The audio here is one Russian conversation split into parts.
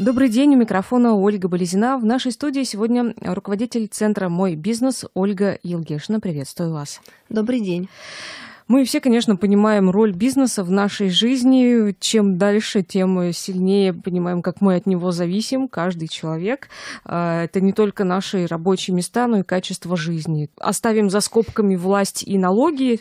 Добрый день, у микрофона Ольга Болезина. В нашей студии сегодня руководитель центра «Мой бизнес» Ольга Елгешина. Приветствую вас. Добрый день. Мы все, конечно, понимаем роль бизнеса в нашей жизни. Чем дальше, тем сильнее понимаем, как мы от него зависим, каждый человек. А, это не только наши рабочие места, но и качество жизни. Оставим за скобками власть и налоги,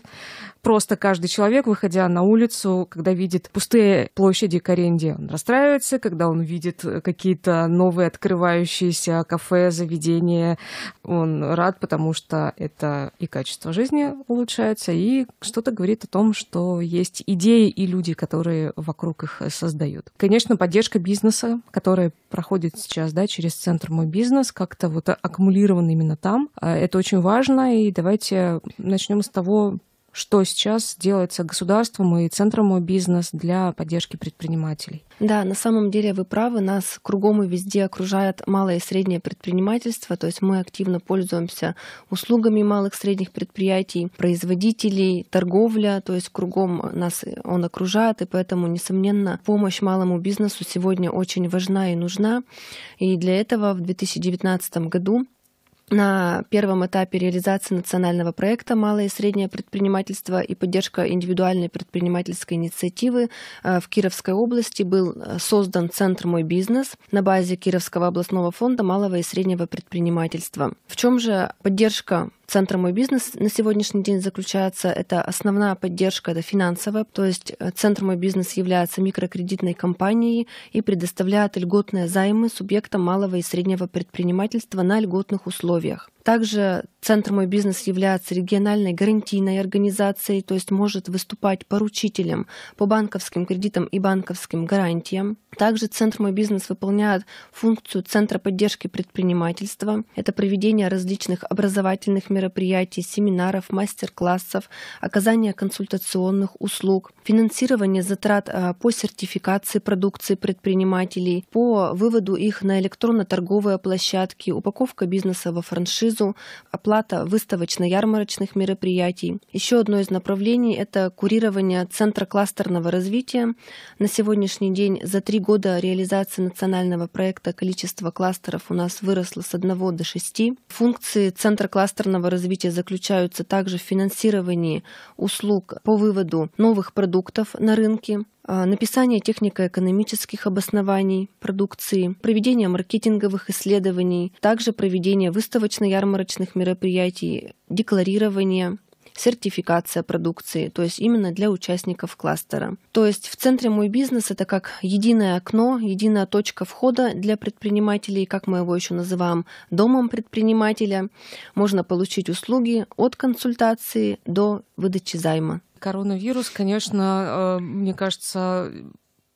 Просто каждый человек, выходя на улицу, когда видит пустые площади к аренде, он расстраивается, когда он видит какие-то новые открывающиеся кафе, заведения, он рад, потому что это и качество жизни улучшается, и что-то говорит о том, что есть идеи и люди, которые вокруг их создают. Конечно, поддержка бизнеса, которая проходит сейчас да, через центр «Мой бизнес», как-то вот аккумулирован именно там. А, это очень важно, и давайте начнем с того, что сейчас делается государством и центром мой бизнес для поддержки предпринимателей. Да, на самом деле вы правы, нас кругом и везде окружает малое и среднее предпринимательство, то есть мы активно пользуемся услугами малых и средних предприятий, производителей, торговля, то есть кругом нас он окружает, и поэтому, несомненно, помощь малому бизнесу сегодня очень важна и нужна. И для этого в 2019 году на первом этапе реализации национального проекта «Малое и среднее предпринимательство» и поддержка индивидуальной предпринимательской инициативы э, в Кировской области был э, создан Центр «Мой бизнес» на базе Кировского областного фонда малого и среднего предпринимательства. В чем же поддержка центра «Мой бизнес» на сегодняшний день заключается. Это основная поддержка, это финансовая. То есть э, центр «Мой бизнес» является микрокредитной компанией и предоставляет льготные займы субъектам малого и среднего предпринимательства на льготных условиях. Также Центр «Мой бизнес» является региональной гарантийной организацией, то есть может выступать поручителем по банковским кредитам и банковским гарантиям. Также Центр «Мой бизнес» выполняет функцию Центра поддержки предпринимательства. Это проведение различных образовательных мероприятий, семинаров, мастер-классов, оказание консультационных услуг, финансирование затрат а, по сертификации продукции предпринимателей, по выводу их на электронно-торговые площадки, упаковка бизнеса во франшизу, франшизу, оплата выставочно-ярмарочных мероприятий. Еще одно из направлений – это курирование Центра кластерного развития. На сегодняшний день за три года реализации национального проекта количество кластеров у нас выросло с одного до шести. Функции Центра кластерного развития заключаются также в финансировании услуг по выводу новых продуктов на рынке, а, написание технико-экономических обоснований продукции, проведение маркетинговых исследований, также проведение выставочно-ярмарочных мероприятий, декларирование сертификация продукции, то есть именно для участников кластера. То есть в центре «Мой бизнес» это как единое окно, единая точка входа для предпринимателей, как мы его еще называем, домом предпринимателя. Можно получить услуги от консультации до выдачи займа. Коронавирус, конечно, э, мне кажется,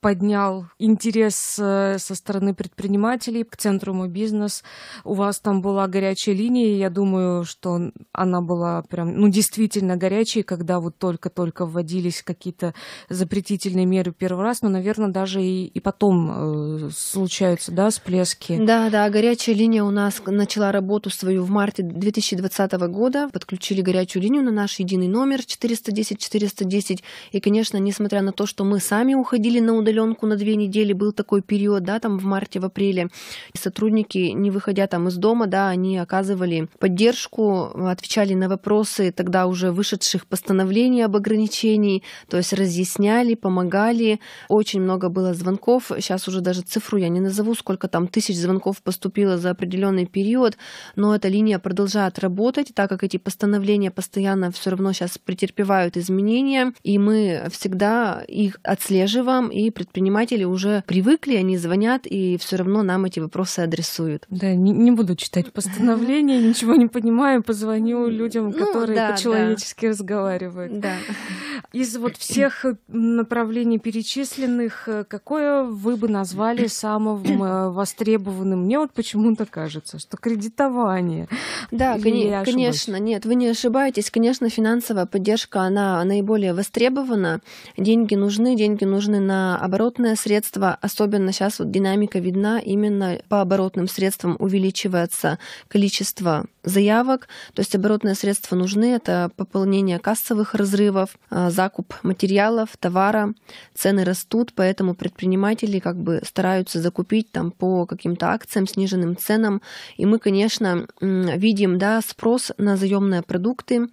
поднял интерес э, со стороны предпринимателей к центру центруму бизнес. У вас там была горячая линия, и я думаю, что она была прям, ну, действительно горячей, когда вот только-только вводились какие-то запретительные меры первый раз, но, ну, наверное, даже и, и потом э, случаются, да, всплески. Да, да, горячая линия у нас начала работу свою в марте 2020 года. Подключили горячую линию на наш единый номер 410-410, и, конечно, несмотря на то, что мы сами уходили на удаленную удаленку на две недели, был такой период, да, там в марте, в апреле. И сотрудники, не выходя там из дома, да, они оказывали поддержку, отвечали на вопросы тогда уже вышедших постановлений об ограничении, то есть разъясняли, помогали. Очень много было звонков, сейчас уже даже цифру я не назову, сколько там тысяч звонков поступило за определенный период, но эта линия продолжает работать, так как эти постановления постоянно все равно сейчас претерпевают изменения, и мы всегда их отслеживаем и предприниматели уже привыкли, они звонят и все равно нам эти вопросы адресуют. Да, не, не буду читать постановление, ничего не понимаю, позвоню ну людям, которые по-человечески разговаривают. Из вот всех э, направлений перечисленных, э, какое вы бы назвали самым э, востребованным? Мне вот почему-то кажется, что кредитование. Да, конечно, нет, вы не ошибаетесь. Конечно, финансовая поддержка, она наиболее востребована. Деньги нужны, деньги нужны на оборотное средство, особенно сейчас вот динамика видна, именно по оборотным средствам увеличивается количество заявок, то есть оборотные средства нужны. Это пополнение кассовых разрывов, а, закуп материалов, товара. Цены растут, поэтому предприниматели как бы стараются закупить там по каким-то акциям, сниженным ценам. И мы, конечно, видим да, спрос на заемные продукты.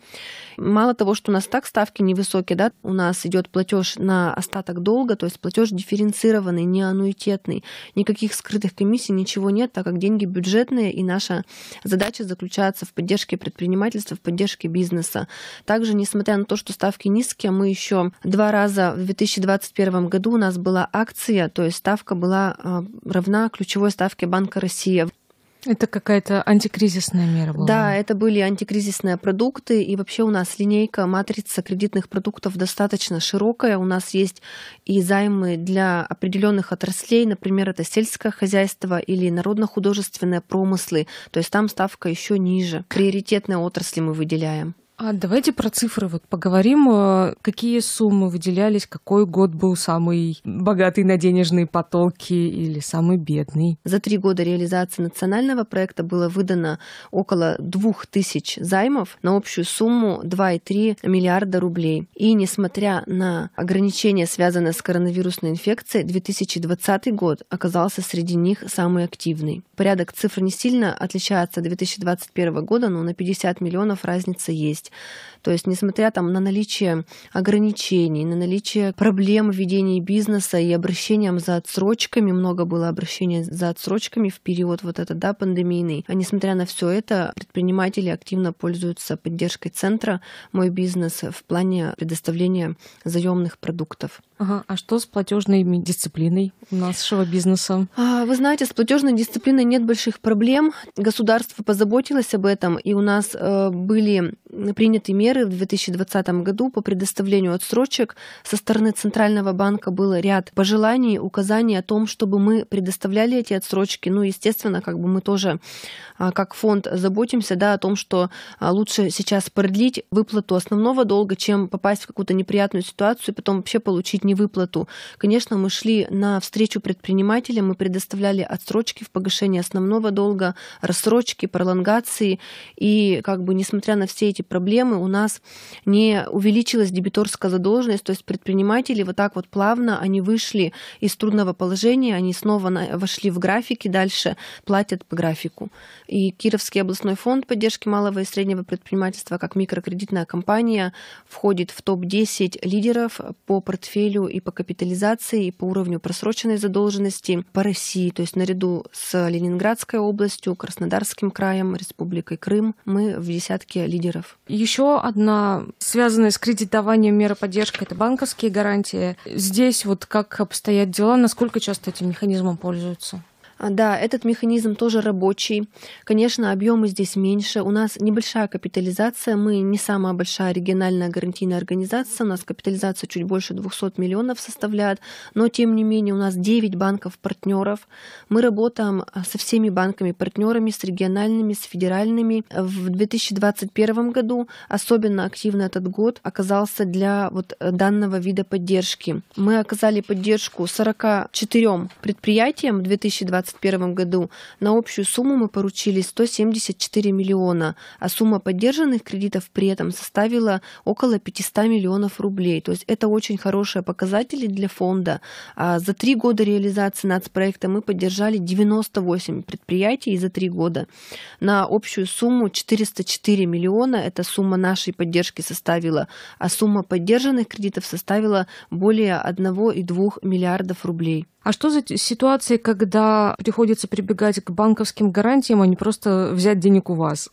Мало того, что у нас так ставки невысокие, да, у нас идет платеж на остаток долга, то есть платеж дифференцированный, не аннуитетный. Никаких скрытых комиссий, ничего нет, так как деньги бюджетные, и наша задача заключается заключается в поддержке предпринимательства, в поддержке бизнеса. Также, несмотря на то, что ставки низкие, мы еще два раза в 2021 году у нас была акция, то есть ставка была э, равна ключевой ставке Банка России. Это какая-то антикризисная мера была. Да, это были антикризисные продукты. И вообще у нас линейка, матрица кредитных продуктов достаточно широкая. У нас есть и займы для определенных отраслей, например, это сельское хозяйство или народно-художественные промыслы. То есть там ставка еще ниже. Приоритетные отрасли мы выделяем. А давайте про цифры вот поговорим. Э, какие суммы выделялись, какой год был самый богатый на денежные потоки или самый бедный? За три года реализации национального проекта было выдано около двух тысяч займов на общую сумму 2,3 миллиарда рублей. И несмотря на ограничения, связанные с коронавирусной инфекцией, 2020 год оказался среди них самый активный. Порядок цифр не сильно отличается от 2021 года, но на 50 миллионов разница есть. есть То есть, несмотря там, на наличие ограничений, на наличие проблем ведения бизнеса и обращением за отсрочками, много было обращений за отсрочками в период вот этот, да, пандемийный, а несмотря на все это, предприниматели активно пользуются поддержкой центра «Мой бизнес» в плане предоставления заемных продуктов. Ага. А что с платежной дисциплиной у нашего бизнеса? А, вы знаете, с платежной дисциплиной нет больших проблем. Государство позаботилось об этом, и у нас э, были приняты меры меры в 2020 году по предоставлению отсрочек со стороны Центрального банка был ряд пожеланий, указаний о том, чтобы мы предоставляли эти отсрочки. Ну, естественно, как бы мы тоже, а, как фонд, заботимся да, о том, что а, лучше сейчас продлить выплату основного долга, чем попасть в какую-то неприятную ситуацию и потом вообще получить невыплату. Конечно, мы шли на встречу предпринимателям, мы предоставляли отсрочки в погашении основного долга, рассрочки, пролонгации. И как бы несмотря на все эти проблемы, у нас нас не увеличилась дебиторская задолженность, то есть предприниматели вот так вот плавно, они вышли из трудного положения, они снова вошли в графики, дальше платят по графику. И Кировский областной фонд поддержки малого и среднего предпринимательства как микрокредитная компания входит в топ-10 лидеров по портфелю и по капитализации, и по уровню просроченной задолженности по России. То есть наряду с Ленинградской областью, Краснодарским краем, Республикой Крым мы в десятке лидеров. Еще одна, связанная с кредитованием меры поддержки, это банковские гарантии. Здесь вот как обстоят дела, насколько часто этим механизмом пользуются? А, да, этот механизм тоже рабочий. Конечно, объемы здесь меньше. У нас небольшая капитализация. Мы не самая большая региональная гарантийная организация. У нас капитализация чуть больше 200 миллионов составляет. Но, тем не менее, у нас 9 банков-партнеров. Мы работаем а, со всеми банками-партнерами, с региональными, с федеральными. В 2021 году особенно активно этот год оказался для вот данного вида поддержки. Мы оказали поддержку 44 предприятиям в 2020 2021 году. На общую сумму мы поручили 174 миллиона, а сумма поддержанных кредитов при этом составила около 500 миллионов рублей. То есть это очень хорошие показатели для фонда. А за три года реализации нацпроекта мы поддержали 98 предприятий за три года. На общую сумму 404 миллиона эта сумма нашей поддержки составила, а сумма поддержанных кредитов составила более 1,2 миллиардов рублей. А что за ситуации, когда приходится прибегать к банковским гарантиям, а не просто взять денег у вас?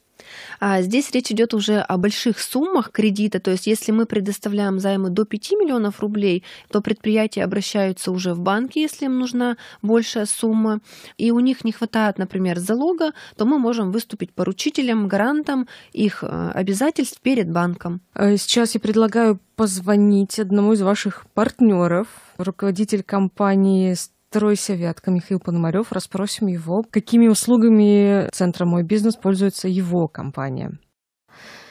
А, здесь речь идет уже о больших суммах кредита, то есть если мы предоставляем займы до 5 миллионов рублей, то предприятия обращаются уже в банки, если им нужна большая сумма, и у них не хватает, например, залога, то мы можем выступить поручителем, гарантом их а, обязательств перед банком. Э, сейчас я предлагаю позвонить одному из ваших партнеров, руководитель компании Стройся Вятка Михаил Пономарев. Расспросим его, какими услугами центра «Мой бизнес» пользуется его компания.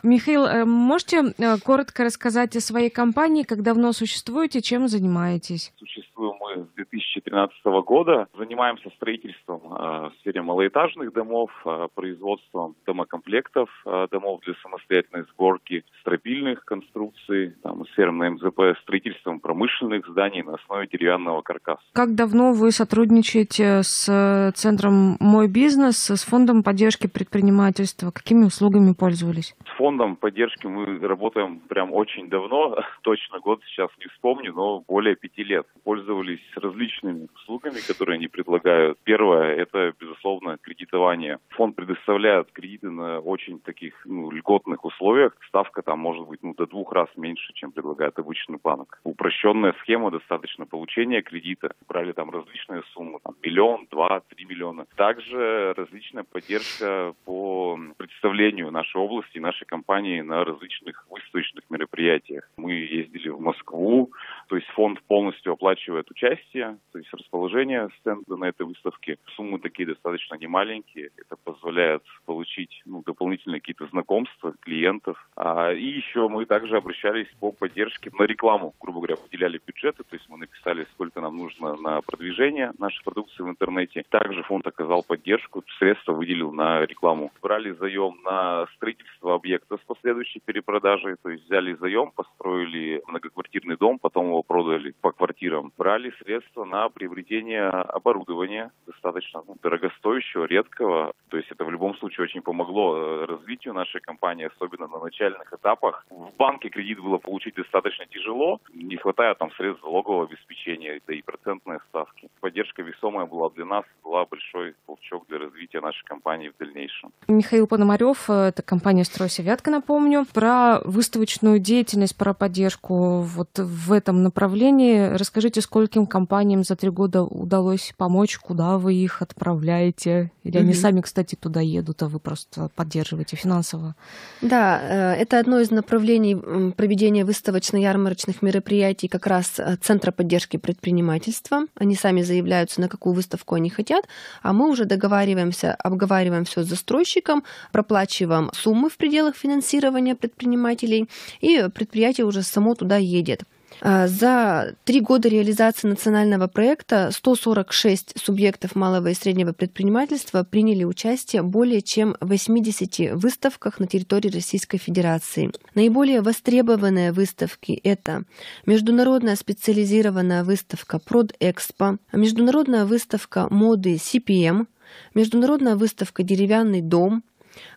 Михаил, э, можете э, коротко рассказать о своей компании, как давно существуете, чем занимаетесь? Существуем мы с 2013 года. Занимаемся строительством э, в сфере малоэтажных домов, производством домокомплектов, домов для самостоятельной сборки, стропильных конструкций, там, сфером на МЗП, строительством промышленных зданий на основе деревянного каркаса. Как давно вы сотрудничаете с центром «Мой бизнес», с фондом поддержки предпринимательства? Какими услугами пользовались? С фондом поддержки мы работаем прям очень давно, точно год сейчас не вспомню, но более пяти лет. Пользовались различными услугами, которые они предлагают. Первое – это, безусловно, кредитование. Фонд предоставляет кредиты на очень таких ну, льготных условиях. Ставка там может быть ну, до двух раз меньше, чем предлагает обычный банк. Упрощенная схема достаточно получения кредита. Брали там различные суммы, там, миллион, два, три миллиона. Также различная поддержка по представлению нашей области, нашей компании компанией на различных выставочных мероприятиях. Мы ездили в Москву, то есть фонд полностью оплачивает участие, то есть расположение стенда на этой выставке. Суммы такие достаточно немаленькие. Это позволяет получить ну, дополнительные какие-то знакомства, клиентов. А, и еще мы также обращались по поддержке на рекламу, грубо говоря, выделяли бюджеты, то есть мы написали, сколько нам нужно на продвижение нашей продукции в интернете. Также фонд оказал поддержку, средства выделил на рекламу. Брали заем на строительство объекта с последующей перепродажей, то есть взяли заем, построили многоквартирный дом, потом его продали по квартирам, брали средства на приобретение оборудования достаточно ну, дорогостоящего, редкого. То есть это в любом случае очень помогло э, развитию нашей компании, особенно на начальных этапах. В банке кредит было получить достаточно тяжело, не хватая там средств залогового обеспечения, да и процентные ставки. Поддержка весомая была для нас, была большой толчок для развития нашей компании в дальнейшем. Михаил Пономарев, э, это компания «Стройсевятка», напомню, про выставочную деятельность, про поддержку вот в этом направлении. Расскажите, скольким компаниям за три года удалось помочь, куда вы их отправляете? Или они сами, кстати, туда едут, а вы просто поддерживаете финансово? Да, э, это одно из направлений проведения выставочно-ярмарочных мероприятий как раз э, Центра поддержки предпринимательства. Они сами заявляются, на какую выставку они хотят, а мы уже договариваемся, обговариваем все с застройщиком, проплачиваем суммы в пределах финансирования предпринимателей, и предприятие уже само туда едет. А, за три года реализации национального проекта 146 субъектов малого и среднего предпринимательства приняли участие более чем в 80 выставках на территории Российской Федерации. Наиболее востребованные выставки — это международная специализированная выставка «Продэкспо», международная выставка моды CPM, эм», международная выставка «Деревянный дом»,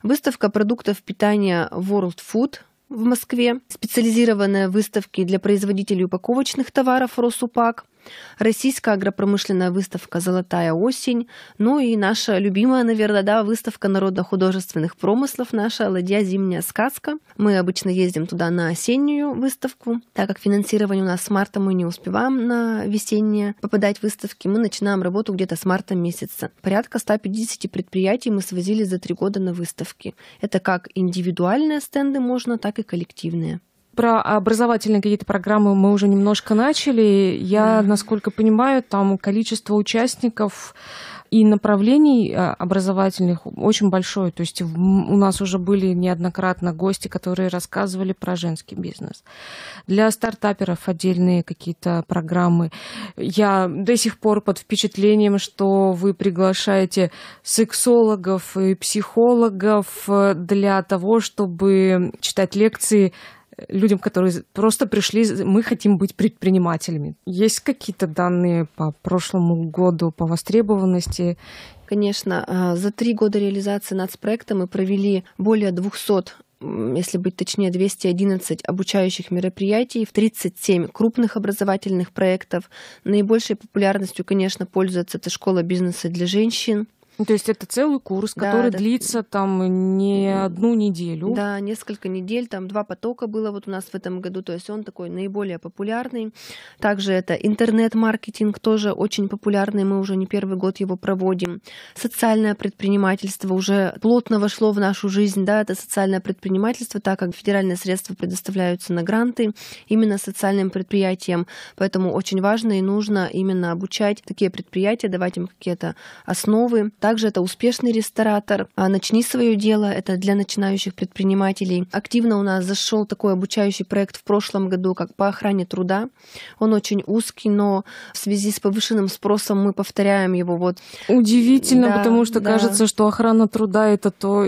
выставка продуктов питания World Food — в Москве, специализированные выставки для производителей упаковочных товаров «Росупак», Российская агропромышленная выставка «Золотая осень», ну и наша любимая, наверное, да, выставка народно-художественных промыслов наша «Ладья зимняя сказка». Мы обычно ездим туда на осеннюю выставку, так как финансирование у нас с марта мы не успеваем на весеннее попадать в выставки, мы начинаем работу где-то с марта месяца. Порядка 150 предприятий мы свозили за три года на выставки. Это как индивидуальные стенды можно, так и коллективные про образовательные какие-то программы мы уже немножко начали. Я, насколько понимаю, там количество участников и направлений э, образовательных очень большое. То есть у нас уже были неоднократно гости, которые рассказывали про женский бизнес. Для стартаперов отдельные какие-то программы. Я до сих пор под впечатлением, что вы приглашаете сексологов и психологов э, для того, чтобы читать лекции людям, которые просто пришли, мы хотим быть предпринимателями. Есть какие-то данные по прошлому году, по востребованности? Конечно, а, за три года реализации нацпроекта мы провели более 200 если быть точнее, 211 обучающих мероприятий в 37 крупных образовательных проектов. Наибольшей популярностью, конечно, пользуется эта школа бизнеса для женщин. Ну, то есть это целый курс, который да. длится там не одну неделю. Да, несколько недель, там два потока было вот у нас в этом году, то есть он такой наиболее популярный. Также это интернет-маркетинг тоже очень популярный, мы уже не первый год его проводим. Социальное предпринимательство уже плотно вошло в нашу жизнь, да, это социальное предпринимательство, так как федеральные средства предоставляются на гранты именно социальным предприятиям, поэтому очень важно и нужно именно обучать такие предприятия, давать им какие-то основы, также это успешный ресторатор. А «Начни свое дело» — это для начинающих предпринимателей. Активно у нас зашел такой обучающий проект в прошлом году, как по охране труда. Он очень узкий, но в связи с повышенным спросом мы повторяем его. Вот. Удивительно, да, потому что да. кажется, что охрана труда — это то,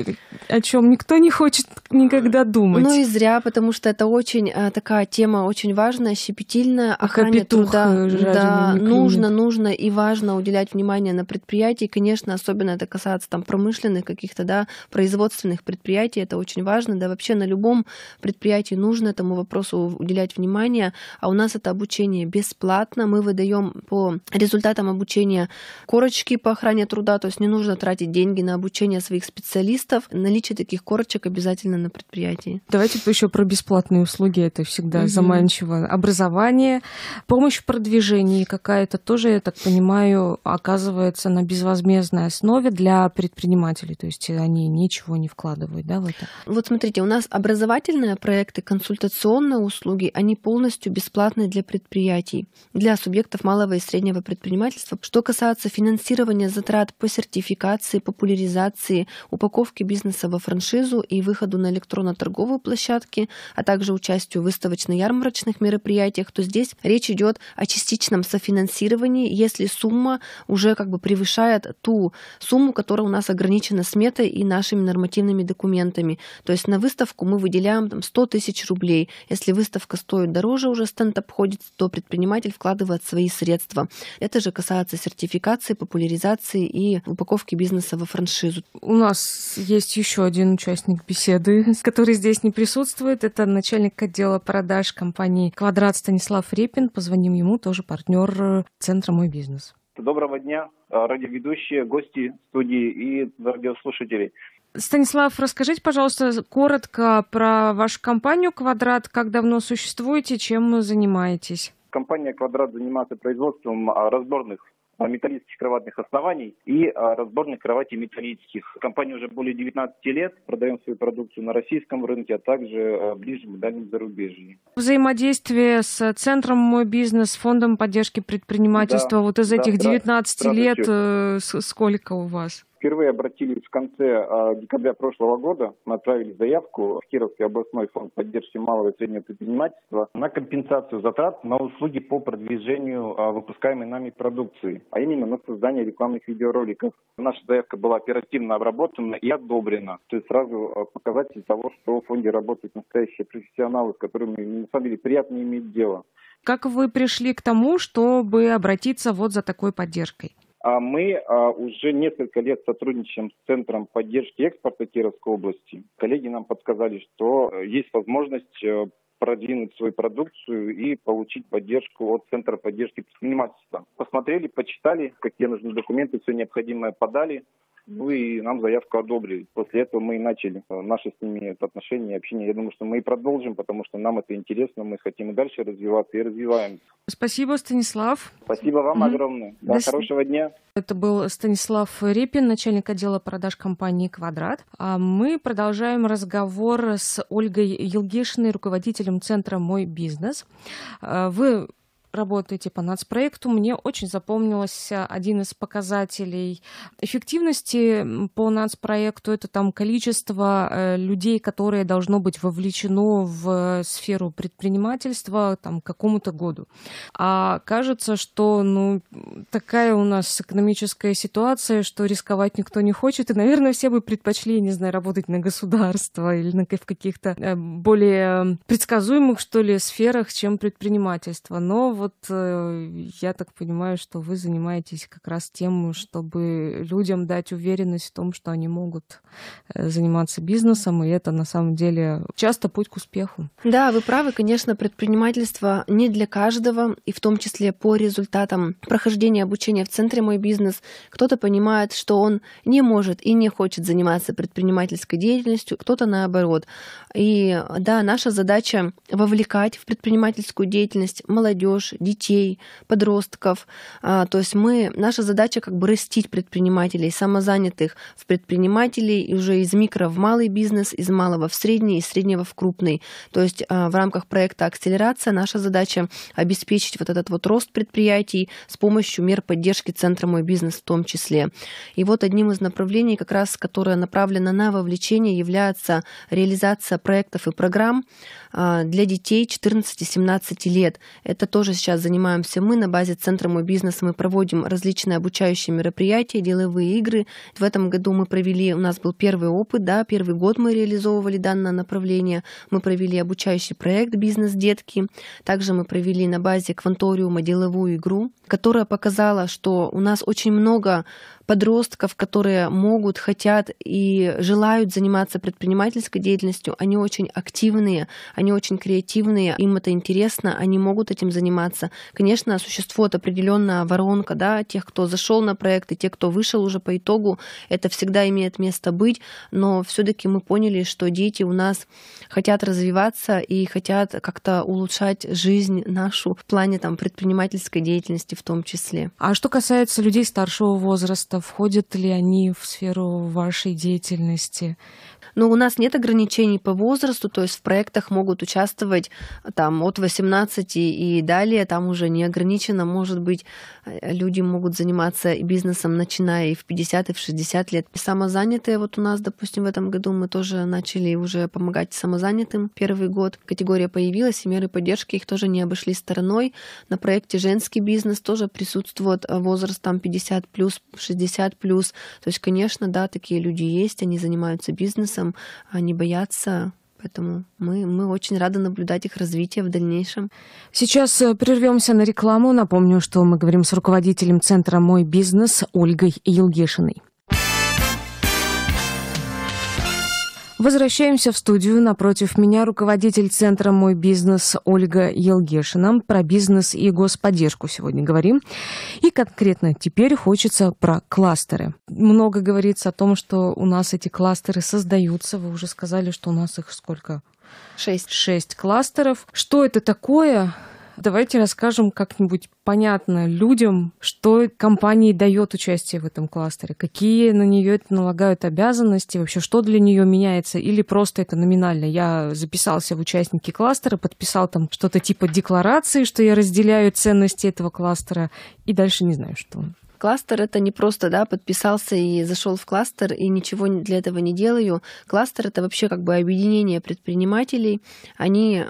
о чем никто не хочет никогда думать. Ну и зря, потому что это очень э, такая тема, очень важная, щепетильная. А охране труда да, нужно, нужно и важно уделять внимание на предприятии, конечно, особенно особенно это касается там промышленных каких-то, да, производственных предприятий, это очень важно, да, вообще на любом предприятии нужно этому вопросу уделять внимание, а у нас это обучение бесплатно, мы выдаем по результатам обучения корочки по охране труда, то есть не нужно тратить деньги на обучение своих специалистов, наличие таких корочек обязательно на предприятии. Давайте еще про бесплатные услуги, это всегда угу. заманчиво. Образование, помощь в продвижении какая-то тоже, я так понимаю, оказывается на безвозмездной основе основе для предпринимателей, то есть они ничего не вкладывают, да, в это? Вот смотрите, у нас образовательные проекты, консультационные услуги, они полностью бесплатные для предприятий, для субъектов малого и среднего предпринимательства. Что касается финансирования затрат по сертификации, популяризации, упаковке бизнеса во франшизу и выходу на электронно-торговые площадки, а также участию в выставочно-ярмарочных мероприятиях, то здесь речь идет о частичном софинансировании, если сумма уже как бы превышает ту сумму, которая у нас ограничена сметой и нашими нормативными документами. То есть на выставку мы выделяем там, 100 тысяч рублей. Если выставка стоит дороже, уже стенд обходится, то предприниматель вкладывает свои средства. Это же касается сертификации, популяризации и упаковки бизнеса во франшизу. У нас есть еще один участник беседы, который здесь не присутствует. Это начальник отдела продаж компании «Квадрат» Станислав Репин. Позвоним ему, тоже партнер э, Центра «Мой бизнес». Доброго дня, э, радиоведущие, гости студии и радиослушатели. Станислав, расскажите, пожалуйста, коротко про вашу компанию «Квадрат», как давно существуете, чем занимаетесь? Компания «Квадрат» занимается производством а, разборных Э, металлических кроватных оснований и э, разборных кроватей металлических. Компания уже более 19 лет, продаем свою продукцию на российском рынке, а также в э, ближнем и дальнем зарубежье. Взаимодействие с Центром «Мой бизнес», Фондом поддержки предпринимательства, да, вот из да, этих 19 лет сколько у вас? впервые обратились в конце а, декабря прошлого года. Мы отправили заявку в Кировский областной фонд поддержки малого и среднего предпринимательства на компенсацию затрат на услуги по продвижению а, выпускаемой нами продукции, а именно на создание рекламных видеороликов. Наша заявка была оперативно обработана и одобрена. То есть сразу а, показатель того, что в фонде работают настоящие профессионалы, с которыми, на самом деле, приятно иметь дело. Как вы пришли к тому, чтобы обратиться вот за такой поддержкой? А Мы а, уже несколько лет сотрудничаем с Центром поддержки экспорта Кировской области. Коллеги нам подсказали, что э, есть возможность э, продвинуть свою продукцию и получить поддержку от Центра поддержки предпринимательства. Посмотрели, почитали, какие нужны документы, все необходимое подали. Ну и нам заявку одобрили. После этого мы и начали э, наши с ними отношения и общение. Я думаю, что мы и продолжим, потому что нам это интересно, мы хотим и дальше развиваться и развиваем Спасибо, Станислав. Спасибо вам mm-hmm. огромное. Да, До хорошего с... дня. Это был Станислав Репин, начальник отдела продаж компании «Квадрат». А мы продолжаем разговор с Ольгой Елгишиной, руководителем центра «Мой бизнес». А вы работаете типа, по нацпроекту, мне очень запомнился э, один из показателей эффективности по нацпроекту. Это там количество э, людей, которые должно быть вовлечено в э, сферу предпринимательства там, к какому-то году. А кажется, что ну, такая у нас экономическая ситуация, что рисковать никто не хочет. И, наверное, все бы предпочли, не знаю, работать на государство или на, в каких-то более предсказуемых, что ли, сферах, чем предпринимательство. Но вот э, я так понимаю, что вы занимаетесь как раз тем, чтобы людям дать уверенность в том, что они могут э, заниматься бизнесом, и это на самом деле часто путь к успеху. Да, вы правы, конечно, предпринимательство не для каждого, и в том числе по результатам прохождения обучения в центре «Мой бизнес» кто-то понимает, что он не может и не хочет заниматься предпринимательской деятельностью, кто-то наоборот. И да, наша задача вовлекать в предпринимательскую деятельность молодежь, молодежь, детей, подростков. А, то есть мы, наша задача как бы растить предпринимателей, самозанятых в предпринимателей, и уже из микро в малый бизнес, из малого в средний, из среднего в крупный. То есть а, в рамках проекта «Акселерация» наша задача обеспечить вот этот вот рост предприятий с помощью мер поддержки Центра «Мой бизнес» в том числе. И вот одним из направлений, как раз которое направлено на вовлечение, является реализация проектов и программ, а, для детей 14-17 лет. Это тоже сейчас занимаемся мы на базе Центра «Мой бизнес». Мы проводим различные обучающие мероприятия, деловые игры. В этом году мы провели, у нас был первый опыт, да, первый год мы реализовывали данное направление. Мы провели обучающий проект «Бизнес детки». Также мы провели на базе кванториума деловую игру, которая показала, что у нас очень много подростков, которые могут, хотят и желают заниматься предпринимательской деятельностью, они очень активные, они очень креативные, им это интересно, они могут этим заниматься. Конечно, существует определенная воронка, да, тех, кто зашел на проект и те, кто вышел уже по итогу, это всегда имеет место быть, но все-таки мы поняли, что дети у нас хотят развиваться и хотят как-то улучшать жизнь нашу в плане там предпринимательской деятельности в том числе. А что касается людей старшего возраста, входят ли они в сферу вашей деятельности, но у нас нет ограничений по возрасту, то есть в проектах могут участвовать э, там от 18 и далее, там уже не ограничено, может быть, э, люди могут заниматься бизнесом, начиная и в 50, и в 60 лет. И самозанятые вот у нас, допустим, в этом году мы тоже начали уже помогать самозанятым. Первый год категория появилась, и меры поддержки их тоже не обошли стороной. На проекте «Женский бизнес» тоже присутствует э, возраст там 50+, плюс, 60+. плюс. То есть, конечно, да, такие люди есть, они занимаются бизнесом, этом, а, не бояться Поэтому мы, мы очень рады наблюдать их развитие в дальнейшем. Сейчас э, прервемся на рекламу. Напомню, что мы говорим с руководителем центра «Мой бизнес» Ольгой Елгешиной. Возвращаемся в студию. Напротив меня руководитель центра «Мой бизнес» Ольга Елгешина. Про бизнес и господдержку сегодня говорим. И конкретно теперь хочется про кластеры. Много говорится о том, что у нас эти кластеры создаются. Вы уже сказали, что у нас их сколько? Шесть. Шесть кластеров. Что это такое? Давайте расскажем как-нибудь понятно людям, что компании дает участие в этом кластере, какие на нее это налагают обязанности, вообще что для нее меняется, или просто это номинально. Я записался в участники кластера, подписал там что-то типа декларации, что я разделяю ценности этого кластера, и дальше не знаю, что кластер это не просто, да, подписался и зашел в кластер и ничего для этого не делаю. Кластер это вообще как бы объединение предпринимателей. Они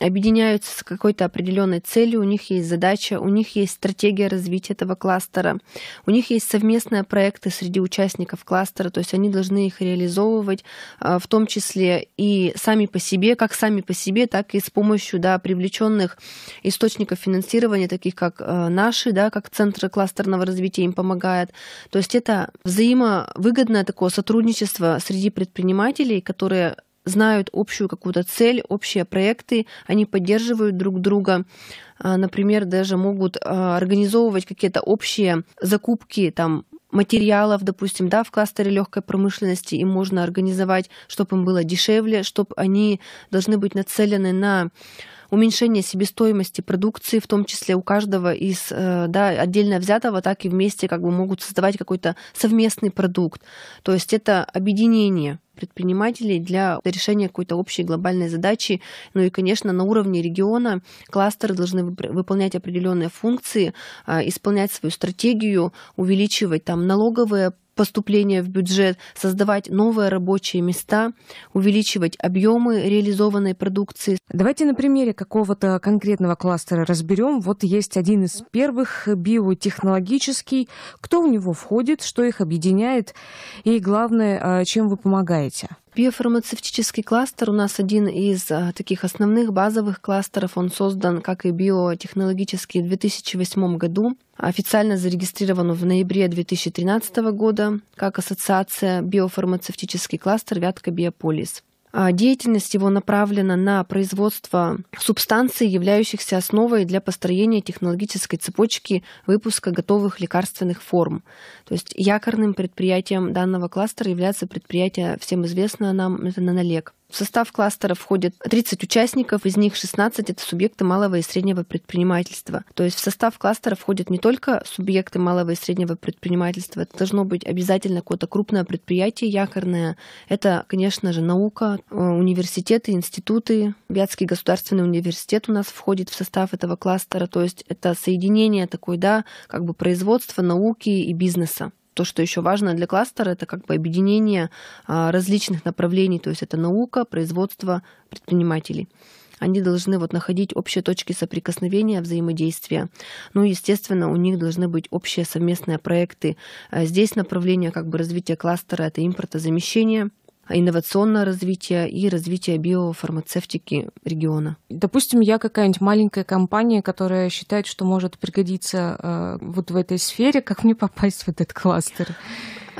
объединяются с какой-то определенной целью, у них есть задача, у них есть стратегия развития этого кластера, у них есть совместные проекты среди участников кластера, то есть они должны их реализовывать, а, в том числе и сами по себе, как сами по себе, так и с помощью да, привлеченных источников финансирования, таких как а, наши, да, как центры кластерного развития им помогают. То есть это взаимовыгодное такое сотрудничество среди предпринимателей, которые знают общую какую-то цель, общие проекты, они поддерживают друг друга, а, например, даже могут а, организовывать какие-то общие закупки там материалов, допустим, да, в кластере легкой промышленности им можно организовать, чтобы им было дешевле, чтобы они должны быть нацелены на уменьшение себестоимости продукции, в том числе у каждого из э, да, отдельно взятого, так и вместе как бы могут создавать какой-то совместный продукт. То есть это объединение предпринимателей для решения какой-то общей глобальной задачи. Ну и, конечно, на уровне региона кластеры должны выполнять определенные функции, а, исполнять свою стратегию, увеличивать там налоговые поступления в бюджет, создавать новые рабочие места, увеличивать объемы реализованной продукции. Давайте на примере какого-то конкретного кластера разберем. Вот есть один из первых биотехнологический. Кто в него входит, что их объединяет и, главное, а, чем вы помогаете? Биофармацевтический кластер у нас один из а, таких основных базовых кластеров. Он создан, как и биотехнологический, в 2008 году. Официально зарегистрирован в ноябре 2013 года как ассоциация биофармацевтический кластер «Вятка Биополис». А, деятельность его направлена на производство субстанций, являющихся основой для построения технологической цепочки выпуска готовых лекарственных форм. То есть якорным предприятием данного кластера является предприятие, всем известное нам, это «Нанолек». В состав кластера входит 30 участников, из них 16 — это субъекты малого и среднего предпринимательства. То есть в состав кластера входят не только субъекты малого и среднего предпринимательства, это должно быть обязательно какое-то крупное предприятие якорное. Это, конечно же, наука, э, университеты, институты. Вятский государственный университет у нас входит в состав этого кластера, то есть это соединение такой, да, как бы производства, науки и бизнеса то, что еще важно для кластера, это как бы объединение а, различных направлений, то есть это наука, производство, предпринимателей они должны вот находить общие точки соприкосновения, взаимодействия. Ну, естественно, у них должны быть общие совместные проекты. А здесь направление как бы развития кластера — это импортозамещение — инновационного развития и развития биофармацевтики региона. Допустим, я какая-нибудь маленькая компания, которая считает, что может пригодиться э, вот в этой сфере, как мне попасть в этот кластер?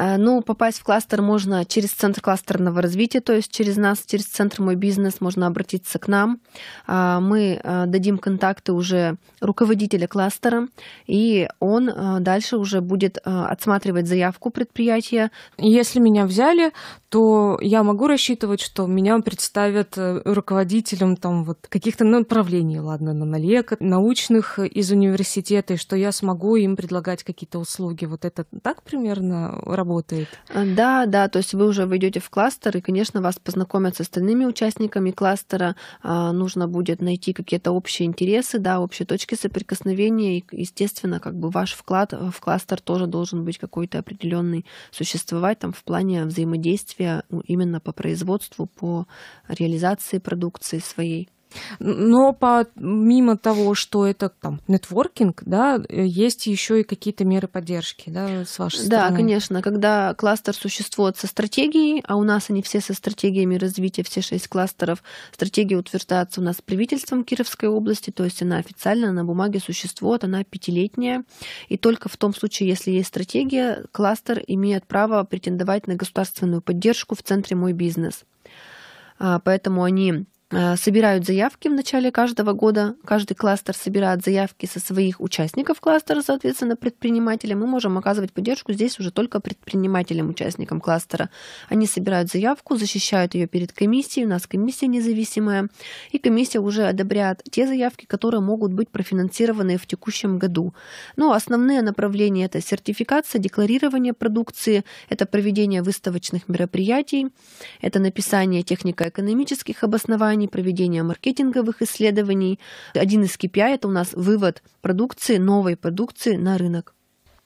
А, ну, попасть в кластер можно через Центр кластерного развития, то есть через нас, через Центр «Мой бизнес» можно обратиться к нам. А, мы э, дадим контакты уже руководителя кластера, и он э, дальше уже будет отсматривать заявку предприятия. Если меня взяли, то я могу рассчитывать, что меня представят э, руководителем там вот каких-то направлений, ладно, на налег, научных из университета, и что я смогу им предлагать какие-то услуги. Вот это так примерно работает? А, да, да, то есть вы уже войдете в кластер, и, конечно, вас познакомят с остальными участниками кластера. А, нужно будет найти какие-то общие интересы, да, общие точки соприкосновения, и, естественно, как бы ваш вклад в кластер тоже должен быть какой-то определенный существовать там в плане взаимодействия действия ну, именно по производству, по реализации продукции своей. Но помимо того, что это там нетворкинг, да, есть еще и какие-то меры поддержки, да, с вашей стороны. Да, конечно. Когда кластер существует со стратегией, а у нас они все со стратегиями развития, все шесть кластеров, стратегия утверждается у нас правительством Кировской области, то есть она официально на бумаге существует, она пятилетняя, и только в том случае, если есть стратегия, кластер имеет право претендовать на государственную поддержку в центре «Мой бизнес». А, поэтому они Э, собирают заявки в начале каждого года. Каждый кластер собирает заявки со своих участников кластера, соответственно, предпринимателя. Мы можем оказывать поддержку здесь уже только предпринимателям, участникам кластера. Они собирают заявку, защищают ее перед комиссией. У нас комиссия независимая. И комиссия уже одобряет те заявки, которые могут быть профинансированы в текущем году. Но ну, основные направления – это сертификация, декларирование продукции, это проведение выставочных мероприятий, это написание технико-экономических обоснований, плане проведения маркетинговых исследований. Один из KPI — это у нас вывод продукции, новой продукции на рынок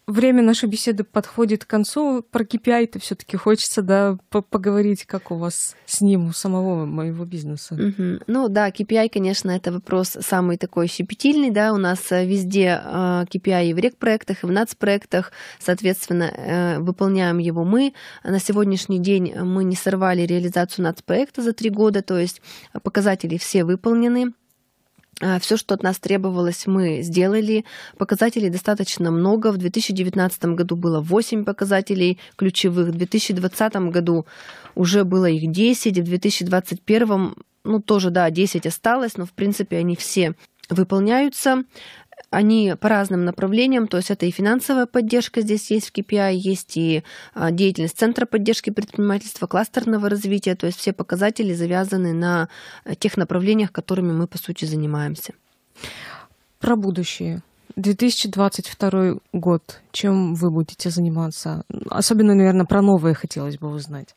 время нашей беседы подходит к концу. Про KPI-то все-таки хочется да, поговорить, как у вас с ним, у самого моего бизнеса. Uh-huh. Ну да, KPI, конечно, это вопрос самый такой щепетильный. Да, у нас э, везде KPI э, и в рек-проектах, и в нацпроектах. Соответственно, э, выполняем его мы. На сегодняшний день мы не сорвали реализацию нацпроекта за три года, то есть показатели все выполнены а, все, что от нас требовалось, мы сделали. Показателей достаточно много. В 2019 году было 8 показателей ключевых. В 2020 году уже было их 10. И в 2021, ну тоже, да, 10 осталось, но в принципе они все выполняются. Они по разным направлениям, то есть это и финансовая поддержка здесь есть в KPI, есть и а, деятельность Центра поддержки предпринимательства, кластерного развития, то есть все показатели завязаны на э, тех направлениях, которыми мы, по сути, занимаемся. Про будущее. 2022 год. Чем вы будете заниматься? Особенно, наверное, про новые хотелось бы узнать.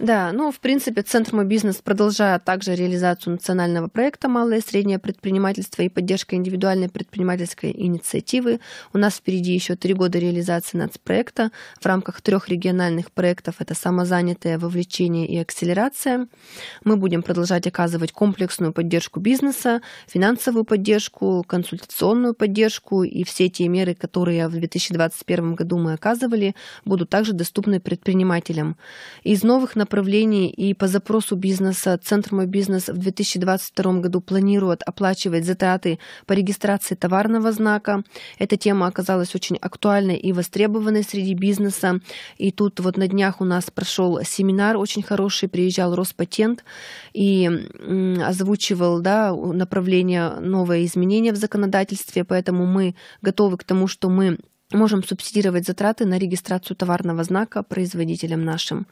Да, ну, в принципе, Центр «Мой бизнес» продолжает также реализацию национального проекта «Малое и среднее предпринимательство» и поддержка индивидуальной предпринимательской инициативы. У нас впереди еще три года реализации нацпроекта в рамках трех региональных проектов. Это самозанятое, вовлечение и акселерация. Мы будем продолжать оказывать комплексную поддержку бизнеса, финансовую поддержку, консультационную поддержку и все те меры, которые в 2021 году мы оказывали, будут также доступны предпринимателям. Из новых направлений направлении и по запросу бизнеса Центр «Мой бизнес» в 2022 году планирует оплачивать затраты по регистрации товарного знака. Эта тема оказалась очень актуальной и востребованной среди бизнеса. И тут вот на днях у нас прошел семинар очень хороший, приезжал Роспатент и озвучивал да, направление новые изменения в законодательстве, поэтому мы готовы к тому, что мы можем субсидировать затраты на регистрацию товарного знака производителям нашим.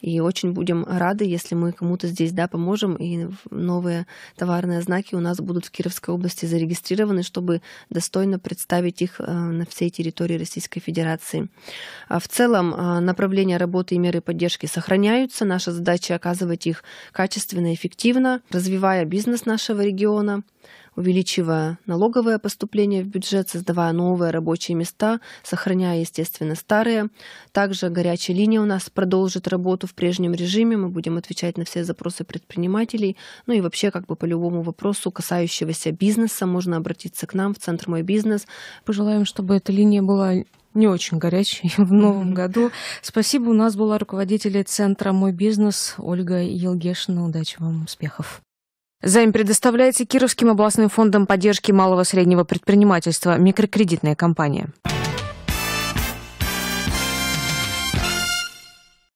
И очень будем рады, если мы кому-то здесь да, поможем, и новые товарные знаки у нас будут в Кировской области зарегистрированы, чтобы достойно представить их э, на всей территории Российской Федерации. А в целом э, направления работы и меры поддержки сохраняются. Наша задача оказывать их качественно, эффективно, развивая бизнес нашего региона, увеличивая налоговое поступление в бюджет, создавая новые рабочие места, сохраняя, естественно, старые. Также горячая линия у нас продолжит работу в прежнем режиме, мы будем отвечать на все запросы предпринимателей. Ну и вообще, как бы по любому вопросу, касающегося бизнеса, можно обратиться к нам в Центр «Мой бизнес». Пожелаем, чтобы эта линия была не очень горячий в новом году. Спасибо. У нас была руководитель центра «Мой бизнес» Ольга Елгешина. Удачи вам, успехов. Займ предоставляется Кировским областным фондом поддержки малого и среднего предпринимательства «Микрокредитная компания».